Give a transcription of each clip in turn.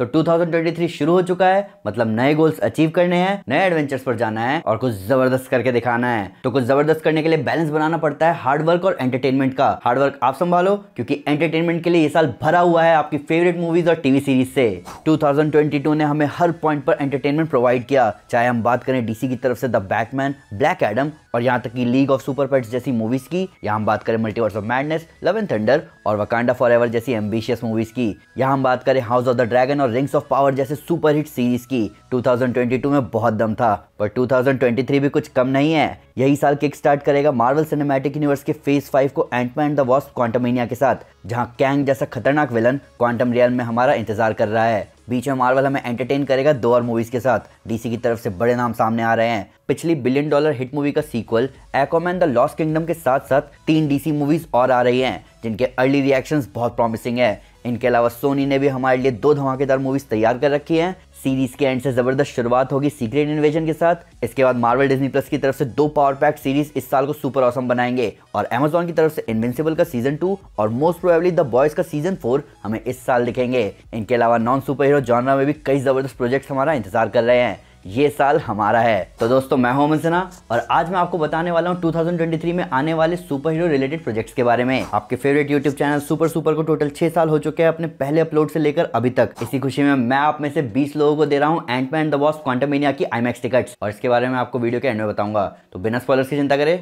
तो 2023 शुरू हो चुका है मतलब नए गोल्स अचीव करने हैं नए एडवेंचर्स पर जाना है और कुछ जबरदस्त करके दिखाना है तो कुछ जबरदस्त करने के लिए बैलेंस बनाना पड़ता है हार्डवर्क और एंटरटेनमेंट का हार्डवर्क आप संभालो क्योंकि एंटरटेनमेंट के लिए ये साल भरा हुआ है आपकी फेवरेट मूवीज और टीवी सीरीज से टू ने हमें हर पॉइंट पर एंटरटेनमेंट प्रोवाइड किया चाहे हम बात करें डीसी की तरफ से द बैटमैन ब्लैक एडम और यहाँ तक कि लीग ऑफ सुपर पेट्स जैसी मूवीज की यहाँ हम बात करें multiverse of madness love and thunder और वकांडा फॉर एवर जैसी एम्बिशियस मूवीज की यहाँ हम बात करें हाउस ऑफ द ड्रैगन और रिंग्स ऑफ पावर जैसे सुपर हिट सीरीज की 2022 में बहुत दम था पर 2023 भी कुछ कम नहीं है यही साल किक स्टार्ट करेगा मार्वल सिनेमैटिक यूनिवर्स के फेज फाइव को एंटमैन द वॉस्ट क्वांटमेनिया के साथ जहाँ कैंग जैसा खतरनाक विलन क्वांटम रियल में हमारा इंतजार कर रहा है बीच में मार्वल हमें एंटरटेन करेगा दो और मूवीज के साथ डीसी की तरफ से बड़े नाम सामने आ रहे हैं पिछली बिलियन डॉलर हिट मूवी का sequel Aquaman the lost kingdom के साथ साथ तीन डीसी मूवीज और आ रही हैं जिनके अर्ली रिएक्शंस बहुत प्रॉमिसिंग है इनके अलावा सोनी ने भी हमारे लिए दो धमाकेदार मूवीज तैयार कर रखी हैं सीरीज के एंड से जबरदस्त शुरुआत होगी सीक्रेट इन्वेजन के साथ इसके बाद मार्वल डिज्नी प्लस की तरफ से दो पावर पैक सीरीज इस साल को सुपर औसम बनाएंगे और एमेजॉन की तरफ से इनविंसिबल का सीजन टू और मोस्ट प्रोबेबली द बॉयज का सीजन फोर हमें इस साल दिखेंगे इनके अलावा नॉन सुपर हीरो जॉनरा में भी कई जबरदस्त प्रोजेक्ट हमारा इंतजार कर रहे हैं ये साल हमारा है तो दोस्तों मैं हूं अमन सिन्हा और आज मैं आपको बताने वाला हूं 2023 में आने वाले सुपर हीरो रिलेटेड प्रोजेक्ट्स के बारे में आपके favourite YouTube channel super super को टोटल छह साल हो चुके हैं अपने पहले अपलोड से लेकर अभी तक इसी खुशी में मैं आप में से बीस लोगों को दे रहा हूँ Ant Man the Wasp Quantumania की आई टिकट्स और इसके बारे में आपको वीडियो के एंड में बताऊंगा तो बिना स्पॉलर्स की चिंता करे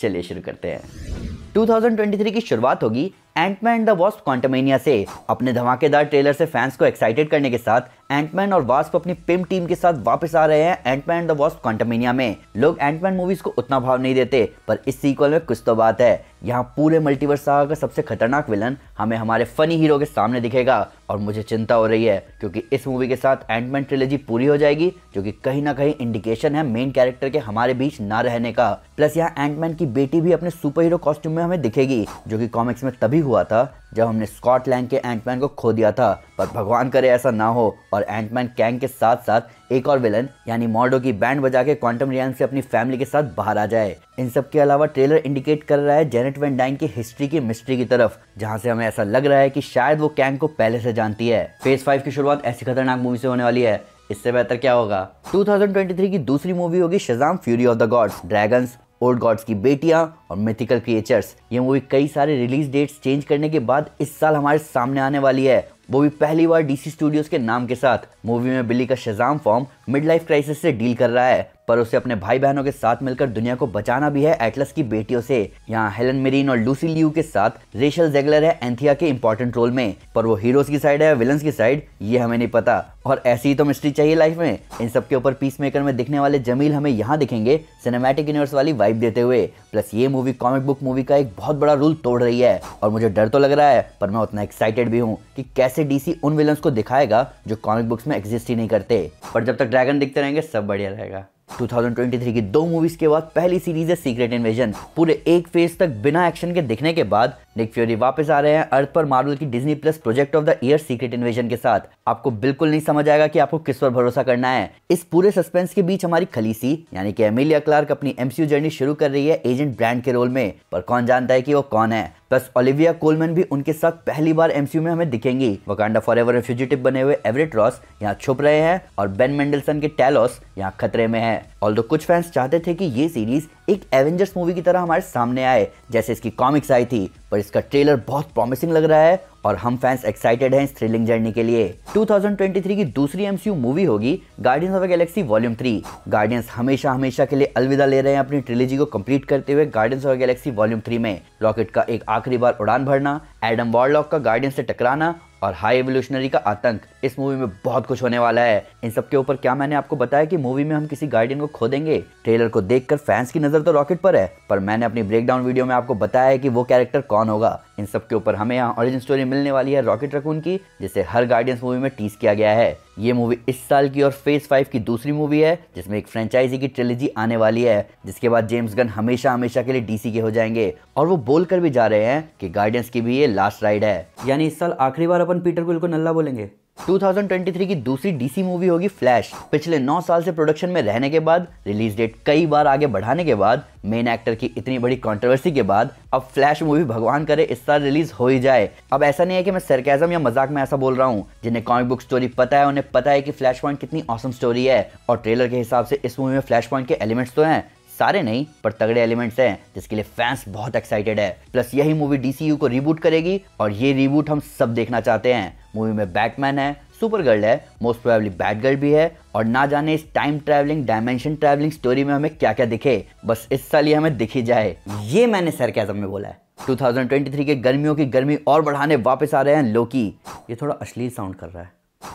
चलिए शुरू करते हैं 2023 की शुरुआत होगी एंटमैन द वॉस्प क्वांटमेनिया से अपने धमाकेदार ट्रेलर से फैंस को एक्साइटेड करने के साथ एंटमैन और वॉस्प अपनी पिम टीम के साथ वापस आ रहे हैं एंटमैन द वॉस्प क्वांटमेनिया में लोग एंटमैन मूवीज को उतना भाव नहीं देते पर इस सीक्वल में कुछ तो बात है यहाँ पूरे मल्टीवर्स सागा का सबसे खतरनाक विलन हमें हमारे फनी हीरो के सामने दिखेगा और मुझे चिंता हो रही है क्योंकि इस मूवी के साथ एंटमैन ट्रिलोजी पूरी हो जाएगी जो कि कहीं ना कहीं इंडिकेशन है मेन कैरेक्टर के हमारे बीच ना रहने का प्लस यहाँ एंटमैन की बेटी भी अपने सुपर हीरो कॉस्ट्यूम में हमें दिखेगी जो की कॉमिक्स में तभी हुआ था जब हमने स्कॉटलैंड के एंटमैन को खो दिया था पर भगवान करे ऐसा ना हो और एंटमैन कैंग के साथ साथ एक और विलन यानी मॉडो की बैंड बजा के क्वांटम रियल से अपनी फैमिली के साथ बाहर आ जाए इन सब के अलावा ट्रेलर इंडिकेट कर रहा है जेनेट वेन डाइन की हिस्ट्री की मिस्ट्री की तरफ जहाँ से हमें ऐसा लग रहा है की शायद वो कैंग को पहले से जानती है फेज फाइव की शुरुआत ऐसी खतरनाक मूवी से होने वाली है इससे बेहतर क्या होगा 2023 की दूसरी मूवी होगी Shazam fury of the gods dragons old gods की बेटियां और मिथिकल क्रिएचर्स ये मूवी कई सारे रिलीज डेट्स चेंज करने के बाद इस साल हमारे सामने आने वाली है वो भी पहली बार डीसी स्टूडियोज के नाम के साथ मूवी में बिल्ली का Shazam form mid life crisis से डील कर रहा है पर उसे अपने भाई बहनों के साथ मिलकर दुनिया को बचाना भी है एटलस की बेटियों से यहाँ हेलन मेरीन और लूसी लियू के साथ रेशल जेगलर है एंथिया के इम्पोर्टेंट रोल में पर वो हीरोज की साइड है विलन की साइड ये हमें नहीं पता और ऐसी ही तो मिस्ट्री चाहिए लाइफ में इन सबके ऊपर पीस मेकर में दिखने वाले जमील हमें यहाँ दिखेंगे सिनेमैटिक यूनिवर्स वाली वाइब देते हुए प्लस ये मूवी कॉमिक बुक मूवी का एक बहुत बड़ा रूल तोड़ रही है और मुझे डर तो लग रहा है पर मैं उतना एक्साइटेड भी हूँ कि कैसे डीसी उन विलन को दिखाएगा जो कॉमिक बुक्स में एग्जिस्ट ही नहीं करते पर जब तक ड्रैगन दिखते रहेंगे सब बढ़िया रहेगा 2023 की दो मूवीज के बाद पहली सीरीज है सीक्रेट इन्वेजन पूरे एक फेज तक बिना एक्शन के दिखने के बाद निक फ्यूरी वापस आ रहे हैं अर्थ पर मार्वल की Disney plus project of the year secret invasion के साथ आपको बिल्कुल नहीं समझ आएगा कि आपको किस पर भरोसा करना है इस पूरे सस्पेंस के बीच हमारी खलीसी यानी कि एमिलिया क्लार्क अपनी एमसीयू जर्नी शुरू कर रही है एजेंट ब्रांड के रोल में पर कौन जानता है कि वो कौन है प्लस ओलिविया कोलमैन भी उनके साथ पहली बार एमसीयू में हमें दिखेंगी वकांडा फॉर एवर रेफ्यूजिटिव बने हुए एवरेट रॉस यहाँ छुप रहे हैं और बेन मेंडलसन के टेलोस यहाँ खतरे में है ऑल कुछ फैंस चाहते थे कि ये सीरीज एक एवेंजर्स मूवी की तरह हमारे सामने आए जैसे इसकी कॉमिक्स आई थी पर इसका ट्रेलर बहुत प्रॉमिसिंग लग रहा है और हम फैंस एक्साइटेड हैं इस थ्रिलिंग जर्नी के लिए 2023 की दूसरी एमसीयू मूवी होगी guardians of galaxy volume three guardians हमेशा हमेशा के लिए अलविदा ले रहे हैं अपनी ट्रिलेजी को कंप्लीट करते हुए guardians of galaxy volume three में रॉकेट का एक आखिरी बार उड़ान भरना एडम वॉरलॉक का गार्डियंस से टकराना और हाई एवोल्यूशनरी का आतंक इस मूवी में बहुत कुछ होने वाला है इन सब के ऊपर क्या मैंने आपको बताया कि मूवी में हम किसी गार्डियन को खो देंगे ट्रेलर को देखकर फैंस की नजर तो रॉकेट पर है पर मैंने अपनी ब्रेकडाउन वीडियो में आपको बताया है कि वो कैरेक्टर कौन होगा इन सब के ऊपर हमें यहाँ ओरिजिन स्टोरी मिलने वाली है रॉकेट रकून की जिसे हर गार्डियंस मूवी में टीस किया गया है ये मूवी इस साल की और फेज फाइव की दूसरी मूवी है जिसमें एक फ्रेंचाइजी की ट्रिलेजी आने वाली है जिसके बाद जेम्स गन हमेशा हमेशा के लिए डीसी के हो जाएंगे और वो बोल कर भी जा रहे हैं कि गार्डियंस की भी ये लास्ट राइड है यानी इस साल आखिरी बार अपन पीटर गुल को नल्ला बोलेंगे 2023 की दूसरी डीसी मूवी होगी फ्लैश पिछले 9 साल से प्रोडक्शन में रहने के बाद रिलीज डेट कई बार आगे बढ़ाने के बाद मेन एक्टर की इतनी बड़ी कंट्रोवर्सी के बाद अब फ्लैश मूवी भगवान करे इस साल रिलीज हो ही जाए अब ऐसा नहीं है कि मैं सरकेजम या मजाक में ऐसा बोल रहा हूँ जिन्हें कॉमिक बुक स्टोरी पता है उन्हें पता है कि फ्लैश पॉइंट कितनी औसम स्टोरी है और ट्रेलर के हिसाब से इस मूवी में फ्लैश पॉइंट के एलिमेंट्स तो हैं सारे नहीं पर तगड़े एलिमेंट्स हैं जिसके लिए फैंस बहुत एक्साइटेड है प्लस यही मूवी डी को रिबूट करेगी और ये रिबूट हम सब देखना चाहते हैं मूवी में बैटमैन है सुपर गर्ल है मोस्ट प्रोबेबली बैड गर्ल भी है और ना जाने इस time travelling dimension travelling story में हमें क्या क्या दिखे बस इस साल ये हमें दिखी जाए ये मैंने सर सरकैजम में बोला है 2023 के गर्मियों की गर्मी और बढ़ाने वापस आ रहे हैं लोकी ये थोड़ा अश्लील साउंड कर रहा है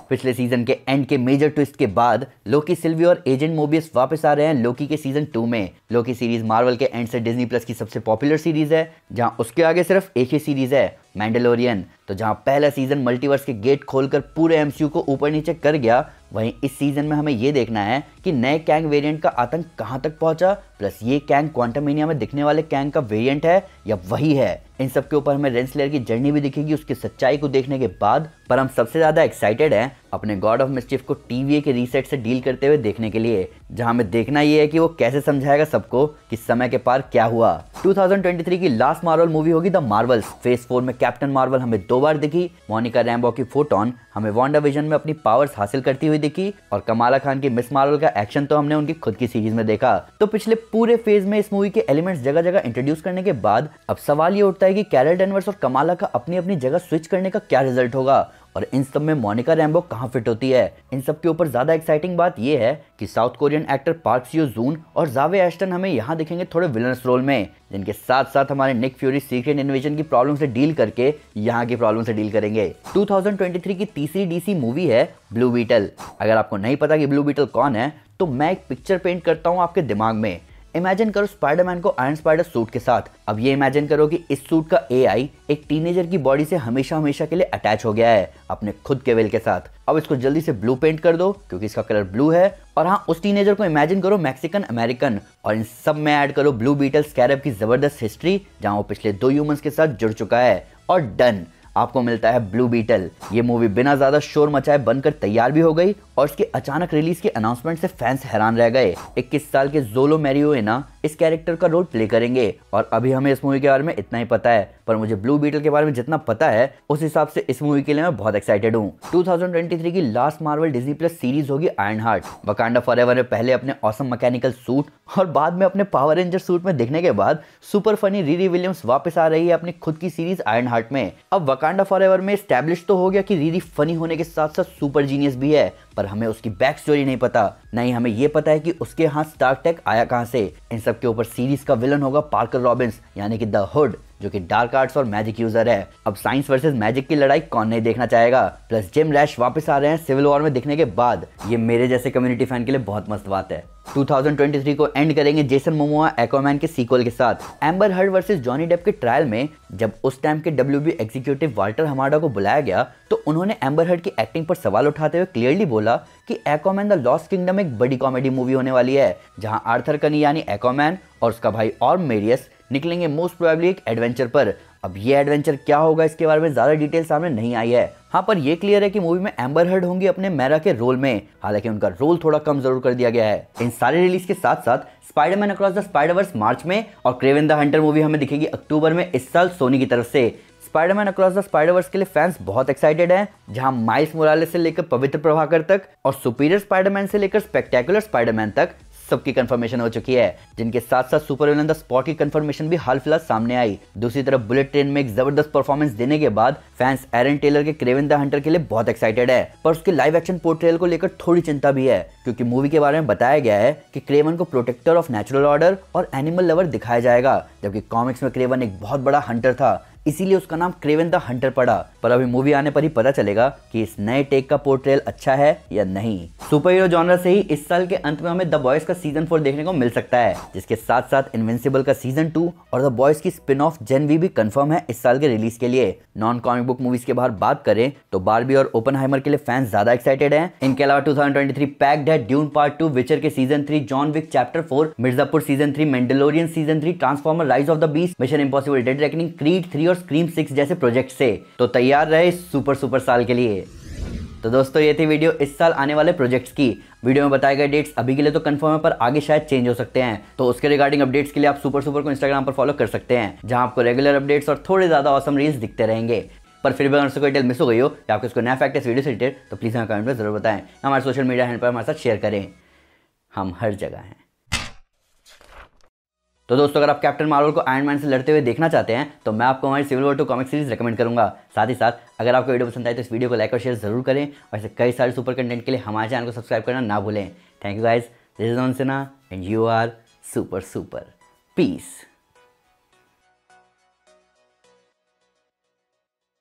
पिछले सीजन के एंड के मेजर ट्विस्ट के बाद लोकी सिल्वी और एजेंट मोबियस वापस आ रहे हैं लोकी के सीजन टू में लोकी सीरीज मार्वल के एंड से डिज्नी प्लस की सबसे पॉपुलर सीरीज है जहां उसके आगे सिर्फ एक ही सीरीज है मैंडलोरियन तो जहां पहला सीजन मल्टीवर्स के गेट खोलकर पूरे एमसीयू को ऊपर नीचे कर गया वहीं इस सीजन में हमें ये देखना है कि नए कैंग वेरिएंट का आतंक कहां तक पहुंचा प्लस ये कैंग क्वांटमेनिया में दिखने वाले कैंग का वेरिएंट है या वही है इन सब के ऊपर हमें रेंसलेयर की जर्नी भी दिखेगी उसकी सच्चाई को देखने के बाद पर हम सबसे ज्यादा एक्साइटेड हैं अपने गॉड ऑफ मिस्टिफ को टीवीए के रीसेट से डील करते हुए देखने के लिए जहां में देखना ये है कि वो कैसे समझाएगा सबको कि समय के पार क्या हुआ 2023 की लास्ट मार्वल मूवी होगी द मार्वल्स फेस फोर में कैप्टन मार्वल हमें दो बार दिखी मोनिका रैम्बो की फोटोन हमें वॉन्डा विजन में अपनी पावर्स हासिल करती हुई दिखी और कमाला खान की मिस मार्वल का एक्शन तो हमने उनकी खुद की सीरीज में देखा तो पिछले पूरे फेज में इस मूवी के एलिमेंट्स जगह जगह इंट्रोड्यूस करने के बाद अब सवाल ये उठता है कि कैरल डेनवर्स और कमाला का अपनी अपनी जगह स्विच करने का क्या रिजल्ट होगा और इन सब में मोनिका रैम्बो कहाँ फिट होती है इन सब के ऊपर ज्यादा एक्साइटिंग बात यह है कि साउथ कोरियन एक्टर पार्क सियो जून और जावे एस्टन हमें यहाँ दिखेंगे थोड़े विलनस रोल में जिनके साथ साथ हमारे निक फ्यूरी सीक्रेट इन्वेजन की प्रॉब्लम से डील करके यहाँ की प्रॉब्लम से डील करेंगे 2023 की तीसरी डीसी मूवी है ब्लू बीटल अगर आपको नहीं पता कि ब्लू बीटल कौन है तो मैं एक पिक्चर पेंट करता हूँ आपके दिमाग में इमेजिन करो स्पाइडरमैन को आयरन स्पाइडर सूट के साथ अब ये इमेजिन करो कि इस सूट का एआई एक टीनेजर की बॉडी से हमेशा हमेशा के लिए अटैच हो गया है अपने खुद के विल के साथ अब इसको जल्दी से ब्लू पेंट कर दो क्योंकि इसका कलर ब्लू है और हाँ उस टीनेजर को इमेजिन करो मैक्सिकन अमेरिकन और इन सब में ऐड करो ब्लू बीटल स्कैरब की जबरदस्त हिस्ट्री जहाँ वो पिछले दो ह्यूमंस के साथ जुड़ चुका है और डन आपको मिलता है ब्लू बीटल ये मूवी बिना ज्यादा शोर मचाए बनकर तैयार भी हो गई और इसके अचानक रिलीज के अनाउंसमेंट से फैंस हैरान रह गए 21 साल के जोलो मैरियोना इस कैरेक्टर का रोल प्ले करेंगे और अभी हमें इस मूवी के बारे में इतना ही पता है पर मुझे ब्लू बीटल के बारे में जितना पता है उस हिसाब से इस मूवी के लिए मैं बहुत एक्साइटेड हूँ टू की last Marvel Disney plus series होगी आयरन हार्ट वकांडा फॉर में पहले अपने औसम मैकेनिकल सूट और बाद में अपने पावर रेंजर सूट में देखने के बाद सुपर फनी रीरी विलियम्स वापस आ रही है अपनी खुद की सीरीज आयरन हार्ट में अब वकांडा वकांडा फॉर एवर में स्टैब्लिश तो हो गया कि रीरी फनी होने के साथ साथ सुपर जीनियस भी है पर हमें उसकी बैक स्टोरी नहीं पता नहीं हमें ये पता है कि उसके यहाँ स्टार टेक आया कहाँ से इन सब के ऊपर सीरीज का विलन होगा पार्कर रॉबिन्स यानी कि द हुड जो कि डार्क आर्ट्स और मैजिक यूजर है अब साइंस वर्सेस मैजिक की लड़ाई कौन नहीं देखना चाहेगा प्लस जिम रैश वापस आ रहे हैं सिविल वॉर में दिखने के बाद ये मेरे जैसे कम्युनिटी फैन के लिए बहुत मस्त बात है 2023 को एंड करेंगे जेसन मोमोआ एक्वामैन के सीक्वल के साथ Amber Heard versus Johnny Depp के ट्रायल में जब उस टाइम के डब्ल्यू एग्जीक्यूटिव वाल्टर हमारा को बुलाया गया तो उन्होंने एम्बर हर्ड की एक्टिंग पर सवाल उठाते हुए क्लियरली बोला कि एक्वामैन द लॉस्ट किंगडम एक बड़ी कॉमेडी मूवी होने वाली है जहां आर्थर कनी यानी एक्वामैन और उसका भाई और मेरियस निकलेंगे मोस्ट प्रोबेबली एक एडवेंचर पर अब ये एडवेंचर क्या होगा इसके बारे में ज़्यादा डिटेल सामने नहीं आई है हाँ पर ये क्लियर है कि मूवी में एम्बर हर्ड होंगी अपने मैरा के रोल में हालांकि उनका रोल थोड़ा कम जरूर कर दिया गया है इन सारे रिलीज के साथ साथ Spiderman across the Spiderverse March में और क्रेवन द हंटर मूवी हमें दिखेगी अक्टूबर में इस साल सोनी की तरफ से स्पाइडरमैन अक्रॉस द स्पाइडरवर्स के लिए फैंस बहुत एक्साइटेड हैं जहां माइस मोराले से लेकर पवित्र प्रभाकर तक और सुपीरियर स्पाइडरमैन से लेकर स्पेक्टेकुलर स्पाइडरमैन तक सबकी कंफर्मेशन हो चुकी है जिनके साथ साथ सुपर विलन द स्पॉट की कंफर्मेशन भी हाल फिलहाल सामने आई दूसरी तरफ बुलेट ट्रेन में एक जबरदस्त परफॉर्मेंस देने के बाद फैंस एरन टेलर के क्रेवन द हंटर के लिए बहुत एक्साइटेड है पर उसके लाइव एक्शन पोर्ट्रेल को लेकर थोड़ी चिंता भी है क्योंकि मूवी के बारे में बताया गया है कि क्रेवन को प्रोटेक्टर ऑफ नेचुरल ऑर्डर और एनिमल लवर दिखाया जाएगा जबकि कॉमिक्स में क्रेवन एक बहुत बड़ा हंटर था इसीलिए उसका नाम क्रेवन द हंटर पड़ा पर अभी मूवी आने पर ही पता चलेगा कि इस नए टेक का पोर्ट्रेल अच्छा है या नहीं सुपर हीरो जॉनर से ही इस साल के अंत में हमें द बॉयज का सीजन फोर देखने को मिल सकता है जिसके साथ साथ इनविंसिबल का सीजन टू और द बॉयज की स्पिन ऑफ जेन वी भी कंफर्म है इस साल के रिलीज के लिए नॉन कॉमिक बुक मूवीज के बाहर बात करें तो बारबी और ओपन के लिए फैंस ज्यादा एक्साइटेड है इनके अलावा टू पैक्ड है ड्यून पार्ट टू विचर के season three John Wick chapter four Mirzapur season three Mandalorian season three Transformer rise of the beast mission impossible dead reckoning Creed three और और स्क्रीम सिक्स जैसे project से तो तैयार रहे इस सुपर सुपर साल के लिए तो दोस्तों ये थी वीडियो इस साल आने वाले प्रोजेक्ट्स की वीडियो में बताए गए डेट्स अभी के लिए तो कंफर्म है पर आगे शायद चेंज हो सकते हैं तो उसके रिगार्डिंग अपडेट्स के लिए आप सुपर सुपर को इंस्टाग्राम पर फॉलो कर सकते हैं जहां आपको रेगुलर अपडेट्स और थोड़े ज्यादा ऑसम रील्स दिखते रहेंगे पर फिर भी अगर उसको डिटेल मिस हो गई हो या आपको इसको नया फैक्ट इस वीडियो से रिलेटेड तो प्लीज़ हमें कमेंट में जरूर बताएं हमारे सोशल मीडिया हैंड पर हमारे साथ शेयर करें हम हर जगह हैं तो दोस्तों अगर आप कैप्टन मार्वल को आयरन मैन से लड़ते हुए देखना चाहते हैं तो मैं आपको हमारी civil war two comic series recommend करूंगा साथ ही साथ अगर आपको वीडियो पसंद आए तो इस वीडियो को लाइक और शेयर जरूर करें और ऐसे कई सारे सुपर कंटेंट के लिए हमारे चैनल को सब्सक्राइब करना ना भूलें thank you guys this is Aon Sinha and you are super super piece